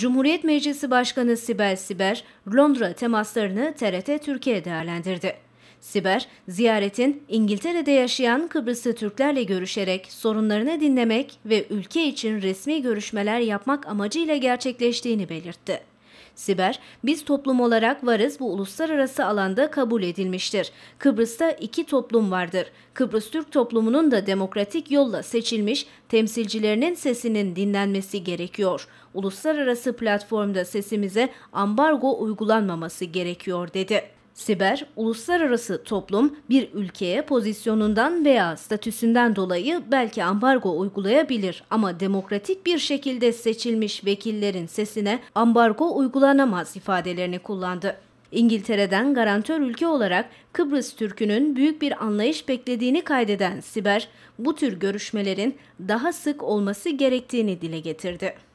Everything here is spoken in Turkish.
Cumhuriyet Meclisi Başkanı Sibel Siber, Londra temaslarını TRT Türkiye değerlendirdi. Siber, ziyaretin İngiltere'de yaşayan Kıbrıslı Türklerle görüşerek, sorunlarını dinlemek ve ülke için resmi görüşmeler yapmak amacıyla gerçekleştiğini belirtti. Siber, biz toplum olarak varız bu uluslararası alanda kabul edilmiştir. Kıbrıs'ta iki toplum vardır. Kıbrıs Türk toplumunun da demokratik yolla seçilmiş temsilcilerinin sesinin dinlenmesi gerekiyor. Uluslararası platformda sesimize ambargo uygulanmaması gerekiyor dedi. Siber, uluslararası toplum bir ülkeye pozisyonundan veya statüsünden dolayı belki ambargo uygulayabilir ama demokratik bir şekilde seçilmiş vekillerin sesine ambargo uygulanamaz ifadelerini kullandı. İngiltere'den garantör ülke olarak Kıbrıs Türk'ünün büyük bir anlayış beklediğini kaydeden Siber, bu tür görüşmelerin daha sık olması gerektiğini dile getirdi.